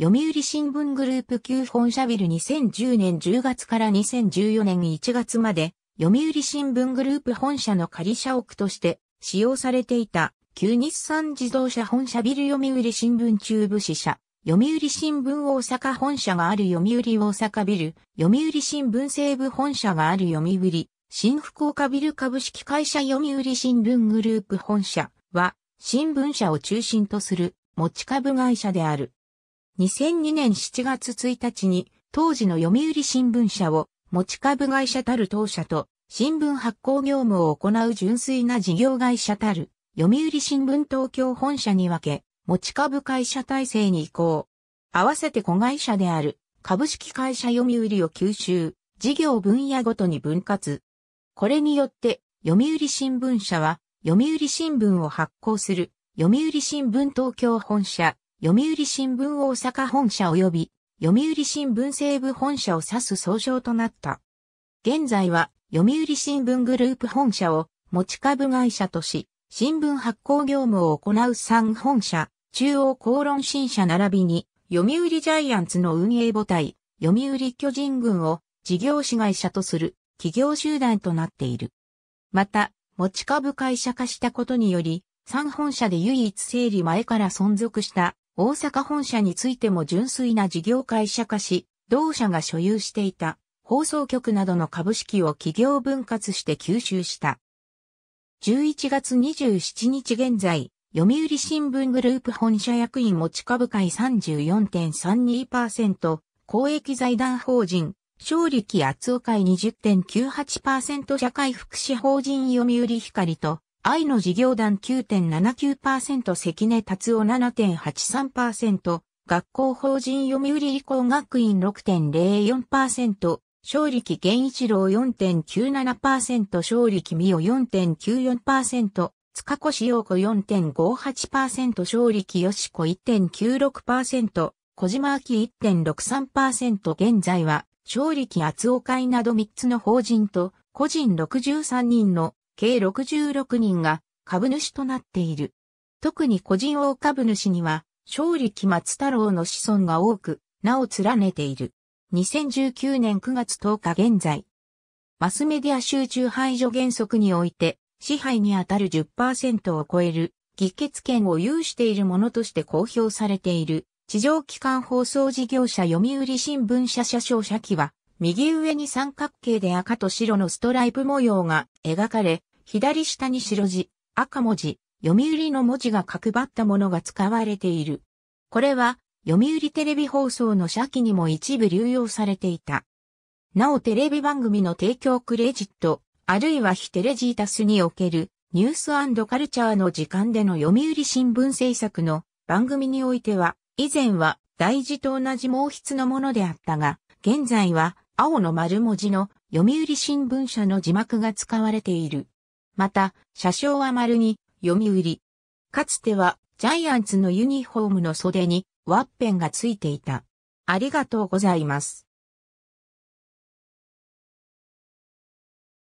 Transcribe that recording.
読売新聞グループ旧本社ビル2010年10月から2014年1月まで、読売新聞グループ本社の仮社屋として使用されていた旧日産自動車本社ビル読売新聞中部支社、読売新聞大阪本社がある読売大阪ビル、読売新聞西部本社がある読売、新福岡ビル株式会社読売新聞グループ本社は、新聞社を中心とする持ち株会社である。2002年7月1日に当時の読売新聞社を持ち株会社たる当社と新聞発行業務を行う純粋な事業会社たる読売新聞東京本社に分け持ち株会社体制に移行。合わせて子会社である株式会社読売を吸収、事業分野ごとに分割。これによって読売新聞社は読売新聞を発行する読売新聞東京本社読売新聞大阪本社及び、読売新聞西部本社を指す総称となった。現在は、読売新聞グループ本社を持ち株会社とし、新聞発行業務を行う3本社、中央公論新社並びに、読売ジャイアンツの運営母体、読売巨人軍を事業子会社とする企業集団となっている。また、持ち株会社化したことにより、3本社で唯一整理前から存続した大阪本社についても純粋な事業会社化し、同社が所有していた放送局などの株式を企業分割して吸収した。11月27日現在、読売新聞グループ本社役員持ち株会34.32%、公益財団法人、勝力厚尾会20.98%社会福祉法人読売光と、愛の事業団9.79%関根達夫7.83%、学校法人読売理工学院6.04%、勝力源一郎4.97%勝力美代4.94%、塚越陽子4.58%勝力よしこ1.96%、小島明1.63%現在は、勝力厚尾会など3つの法人と、個人63人の計66人が株主となっている。特に個人大株主には、勝利期松太郎の子孫が多く、名を連ねている。2019年9月10日現在。マスメディア集中排除原則において、支配にあたる10%を超える、議決権を有しているものとして公表されている、地上機関放送事業者読売新聞社社商社記は、右上に三角形で赤と白のストライプ模様が描かれ、左下に白字、赤文字、読売の文字が角張ったものが使われている。これは、読売テレビ放送の社記にも一部流用されていた。なおテレビ番組の提供クレジット、あるいは非テレジータスにおけるニュースカルチャーの時間での読売新聞制作の番組においては、以前は大事と同じ毛筆のものであったが、現在は青の丸文字の読売新聞社の字幕が使われている。また、車掌は丸に、読売。かつては、ジャイアンツのユニフォームの袖に、ワッペンがついていた。ありがとうございます。